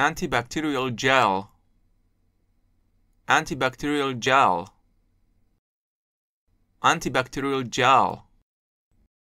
antibacterial gel antibacterial gel antibacterial gel